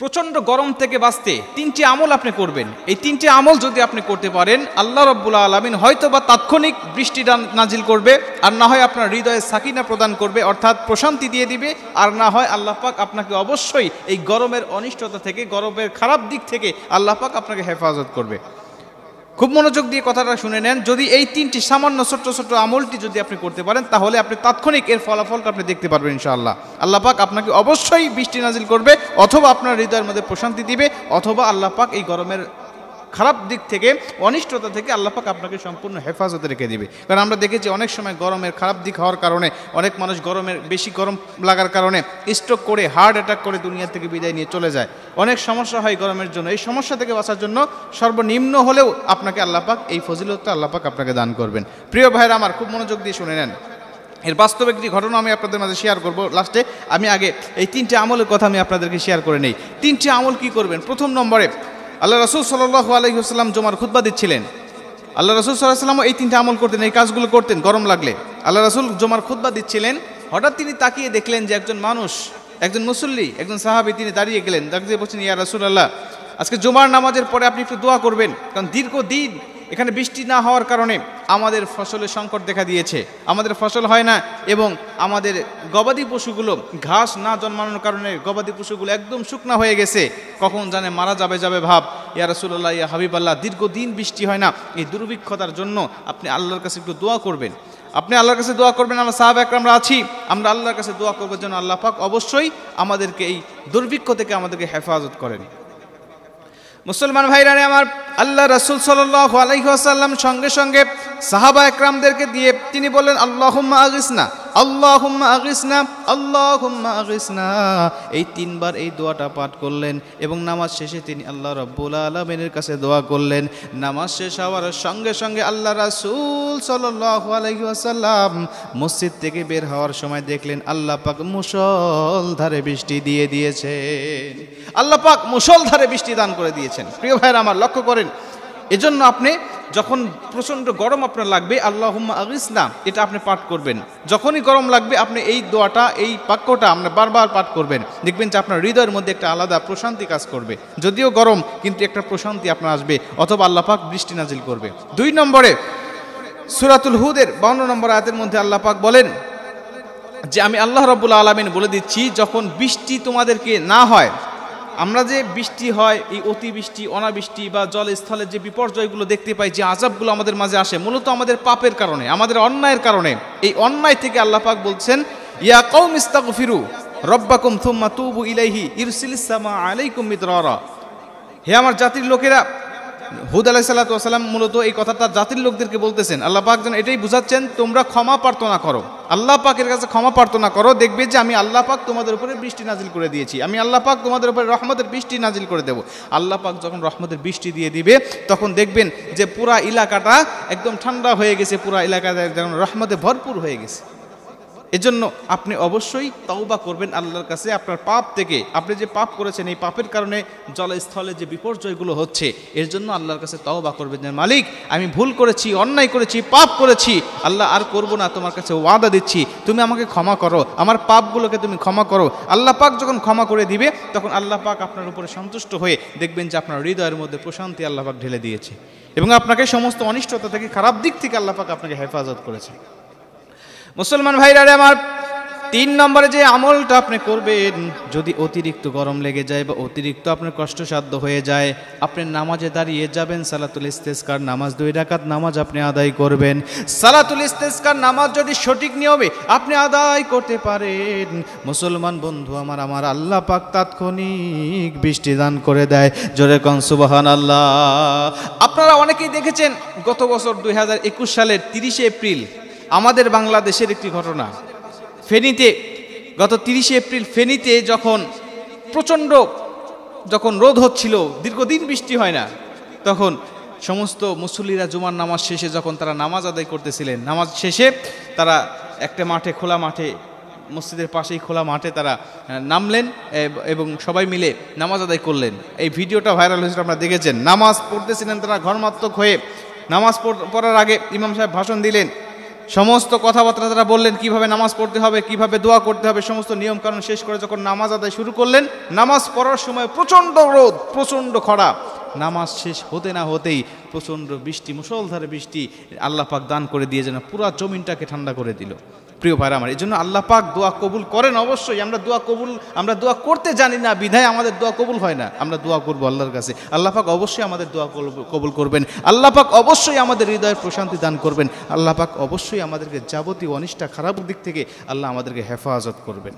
প্রচণ্ড গরম থেকে বাঁচতে তিনটি আমল আপনি করবেন এই তিনটি আমল যদি আপনি করতে পারেন আল্লাহ রব্বুল্লা আলমিন হয়তো বা তাৎক্ষণিক বৃষ্টি নাজিল করবে আর না হয় আপনার হৃদয়ে সাকিনা প্রদান করবে অর্থাৎ প্রশান্তি দিয়ে দিবে আর না হয় আল্লাহ পাক আপনাকে অবশ্যই এই গরমের অনিষ্টতা থেকে গরমের খারাপ দিক থেকে আল্লাহ পাক আপনাকে হেফাজত করবে খুব মনোযোগ দিয়ে কথাটা শুনে নেন যদি এই তিনটি সামান্য ছোট্ট ছোট্ট আমলটি যদি আপনি করতে পারেন তাহলে আপনি তাৎক্ষণিক এর ফলাফলটা আপনি দেখতে পারবেন ইনশাআল্লাহ আল্লাহ পাক আপনাকে অবশ্যই বৃষ্টি নাজিল করবে অথবা আপনার হৃদয়ের মধ্যে প্রশান্তি দিবে অথবা আল্লাহ পাক এই গরমের খারাপ দিক থেকে অনিষ্টতা থেকে আল্লাপাক আপনাকে সম্পূর্ণ হেফাজতে রেখে দেবে কারণ আমরা দেখেছি অনেক সময় গরমের খারাপ দিক হওয়ার কারণে অনেক মানুষ গরমের বেশি গরম লাগার কারণে স্ট্রোক করে হার্ট অ্যাটাক করে দুনিয়া থেকে বিদায় নিয়ে চলে যায় অনেক সমস্যা হয় গরমের জন্য এই সমস্যা থেকে বাঁচার জন্য সর্বনিম্ন হলেও আপনাকে আল্লাপাক এই ফজিলতটা আল্লাপাক আপনাকে দান করবেন প্রিয় ভাইয়েরা আমার খুব মনোযোগ দিয়ে শুনে নেন এর বাস্তব একটি ঘটনা আমি আপনাদের মাঝে শেয়ার করব লাস্টে আমি আগে এই তিনটে আমলের কথা আমি আপনাদেরকে শেয়ার করে নেই তিনটে আমল কি করবেন প্রথম নম্বরে আল্লাহ রসুল সাল্লাহ আলহিহাস্লাম জমার খুদ্া দিচ্ছিলেন আল্লাহ রসুল সাল্লাহামও এই তিনটা আমল করতেন এই কাজগুলো করতেন গরম লাগলে আল্লাহ রসুল জমার খুদ্া দিচ্ছিলেন হঠাৎ তিনি তাকিয়ে দেখলেন যে একজন মানুষ একজন মুসল্লি একজন সাহাবি তিনি দাঁড়িয়ে গেলেন দাঁড়িয়ে বলছেন ইয়া রসুল আল্লাহ আজকে জুমার নামাজের পরে আপনি একটু দোয়া করবেন কারণ দীর্ঘ দিন এখানে বৃষ্টি না হওয়ার কারণে আমাদের ফসলের সংকট দেখা দিয়েছে আমাদের ফসল হয় না এবং আমাদের গবাদি পশুগুলো ঘাস না জন্মানোর কারণে গবাদি পশুগুলো একদম শুকনা হয়ে গেছে কখন জানে মারা যাবে যাবে ভাব ইয়া রসুল্লাহ ইয়া হাবিবাল্লাহ দীর্ঘদিন বৃষ্টি হয় না এই দুর্ভিক্ষতার জন্য আপনি আল্লাহর কাছে একটু দোয়া করবেন আপনি আল্লাহর কাছে দোয়া করবেন আমরা সাহাব একরামরা আছি আমরা আল্লাহর কাছে দোয়া করবার জন্য আল্লাহ পাক অবশ্যই আমাদেরকে এই দুর্ভিক্ষ থেকে আমাদেরকে হেফাজত করেন মুসলমান ভাইরা আমার আল্লাহ রসুল সাল্লাহ আলহিহাসাল্লাম সঙ্গে সঙ্গে সাহাবা একরামদেরকে দিয়ে তিনি বললেন আল্লাহ আগিস না আল্লাহুম্মা আগিসনা এই তিনবার এই দোয়াটা পাঠ করলেন এবং নামাজ শেষে তিনি আল্লাহ রব্বুল আলমিনের কাছে দোয়া করলেন নামাজ শেষ হওয়ার সঙ্গে সঙ্গে আল্লাহ রাসুল সাল্লাহ আলহিহাসাল্লাম মসজিদ থেকে বের হওয়ার সময় দেখলেন আল্লাহ পাক মুসলধারে বৃষ্টি দিয়ে দিয়েছেন আল্লাহ পাক ধারে বৃষ্টি দান করে দিয়েছেন প্রিয় ভাইয়ের আমার লক্ষ্য করেন এজন্য আপনি যখন প্রচণ্ড গরম আপনার লাগবে আল্লাহ আগিসনা এটা আপনি পাঠ করবেন যখনই গরম লাগবে আপনি এই দোয়াটা এই বাক্যটা আপনার বারবার পাঠ করবেন দেখবেন যে আপনার হৃদয়ের মধ্যে একটা আলাদা প্রশান্তি কাজ করবে যদিও গরম কিন্তু একটা প্রশান্তি আপনার আসবে অথবা আল্লাহ পাক বৃষ্টি নাজিল করবে দুই নম্বরে সুরাতুল হুদের বাউন্ন নম্বর আয়াতের মধ্যে আল্লাহ পাক বলেন যে আমি আল্লাহ রবুল্লা আলমিন বলে দিচ্ছি যখন বৃষ্টি তোমাদেরকে না হয় আমরা যে বৃষ্টি হয় এই অতিবৃষ্টি অনাবৃষ্টি বা জলস্থলের যে বিপর্যয়গুলো দেখতে পাই যে আজাবগুলো আমাদের মাঝে আসে মূলত আমাদের পাপের কারণে আমাদের অন্যায়ের কারণে এই অন্যায় থেকে আল্লাহ পাক বলছেন ইয়া কৌম ইস্তাক ফিরু রব্বাকুম থুম্মা তুবু ইলাইহি ইরসিলিসামা আলাইকুম মিদরা হে আমার জাতির লোকেরা হুদ আলাহ সাল্লাম মূলত এই কথাটা জাতির লোকদেরকে বলতেছেন আল্লাহ পাক যেন এটাই বুঝাচ্ছেন তোমরা ক্ষমা প্রার্থনা করো আল্লাহ পাকের কাছে ক্ষমা প্রার্থনা করো দেখবে যে আমি আল্লাহ পাক তোমাদের উপরে বৃষ্টি নাজিল করে দিয়েছি আমি আল্লাহ পাক তোমাদের উপরে রহমতের বৃষ্টি নাজিল করে দেব আল্লাহ পাক যখন রহমতের বৃষ্টি দিয়ে দিবে তখন দেখবেন যে পুরা এলাকাটা একদম ঠান্ডা হয়ে গেছে পুরা এলাকাটা যেন রহমতে ভরপুর হয়ে গেছে এজন্য আপনি অবশ্যই তওবা করবেন আল্লাহর কাছে আপনার পাপ থেকে আপনি যে পাপ করেছেন এই পাপের কারণে জলস্থলে যে বিপর্যয়গুলো হচ্ছে এর জন্য আল্লাহর কাছে তওবা করবেন যে মালিক আমি ভুল করেছি অন্যায় করেছি পাপ করেছি আল্লাহ আর করব না তোমার কাছে ওয়াদা দিচ্ছি তুমি আমাকে ক্ষমা করো আমার পাপগুলোকে তুমি ক্ষমা করো আল্লাহ পাক যখন ক্ষমা করে দিবে তখন আল্লাহ পাক আপনার উপরে সন্তুষ্ট হয়ে দেখবেন যে আপনার হৃদয়ের মধ্যে প্রশান্তি আল্লাহ পাক ঢেলে দিয়েছে এবং আপনাকে সমস্ত অনিষ্টতা থেকে খারাপ দিক থেকে আল্লাহ পাক আপনাকে হেফাজত করেছে মুসলমান ভাইরা আমার তিন নম্বরে যে আমলটা আপনি করবেন যদি অতিরিক্ত গরম লেগে যায় বা অতিরিক্ত আপনার কষ্টসাধ্য হয়ে যায় আপনি নামাজে দাঁড়িয়ে যাবেন সালাতুল ইস্তেসকার নামাজ দুই রাকাত নামাজ আপনি আদায় করবেন সালাতুল ইস্তেসকার নামাজ যদি সঠিক নিয়মে আপনি আদায় করতে পারেন মুসলমান বন্ধু আমার আমার আল্লাহ পাক তাৎক্ষণিক বৃষ্টি দান করে দেয় জোরে কনসুবাহান আল্লাহ আপনারা অনেকেই দেখেছেন গত বছর দুই সালের তিরিশে এপ্রিল আমাদের বাংলাদেশের একটি ঘটনা ফেনীতে গত তিরিশে এপ্রিল ফেনীতে যখন প্রচণ্ড যখন রোদ হচ্ছিল দীর্ঘদিন বৃষ্টি হয় না তখন সমস্ত মুসল্লিরা জুমার নামাজ শেষে যখন তারা নামাজ আদায় করতেছিলেন নামাজ শেষে তারা একটা মাঠে খোলা মাঠে মসজিদের পাশেই খোলা মাঠে তারা নামলেন এবং সবাই মিলে নামাজ আদায় করলেন এই ভিডিওটা ভাইরাল হয়েছিল আপনারা দেখেছেন নামাজ পড়তেছিলেন তারা ঘরমাত্মক হয়ে নামাজ পড়ার আগে ইমাম সাহেব ভাষণ দিলেন সমস্ত কথাবার্তা তারা বললেন কিভাবে নামাজ পড়তে হবে কিভাবে দোয়া করতে হবে সমস্ত নিয়মকানুন শেষ করে যখন নামাজ আদায় শুরু করলেন নামাজ পড়ার সময় প্রচণ্ড রোদ প্রচণ্ড খরা নামাজ শেষ হতে না হতেই প্রচণ্ড বৃষ্টি মুসলধারে বৃষ্টি আল্লাহ পাক দান করে দিয়ে যেন পুরা জমিনটাকে ঠান্ডা করে দিল প্রিয় ভাইরা আমার এই জন্য আল্লাহ পাক দোয়া কবুল করেন অবশ্যই আমরা দোয়া কবুল আমরা দোয়া করতে জানি না বিধায় আমাদের দোয়া কবুল হয় না আমরা দোয়া করবো আল্লাহর কাছে আল্লাহ পাক অবশ্যই আমাদের দোয়া কবুল করবেন আল্লাহ পাক অবশ্যই আমাদের হৃদয়ের প্রশান্তি দান করবেন আল্লাহ পাক অবশ্যই আমাদেরকে যাবতীয় অনিষ্ঠা খারাপ দিক থেকে আল্লাহ আমাদেরকে হেফাজত করবেন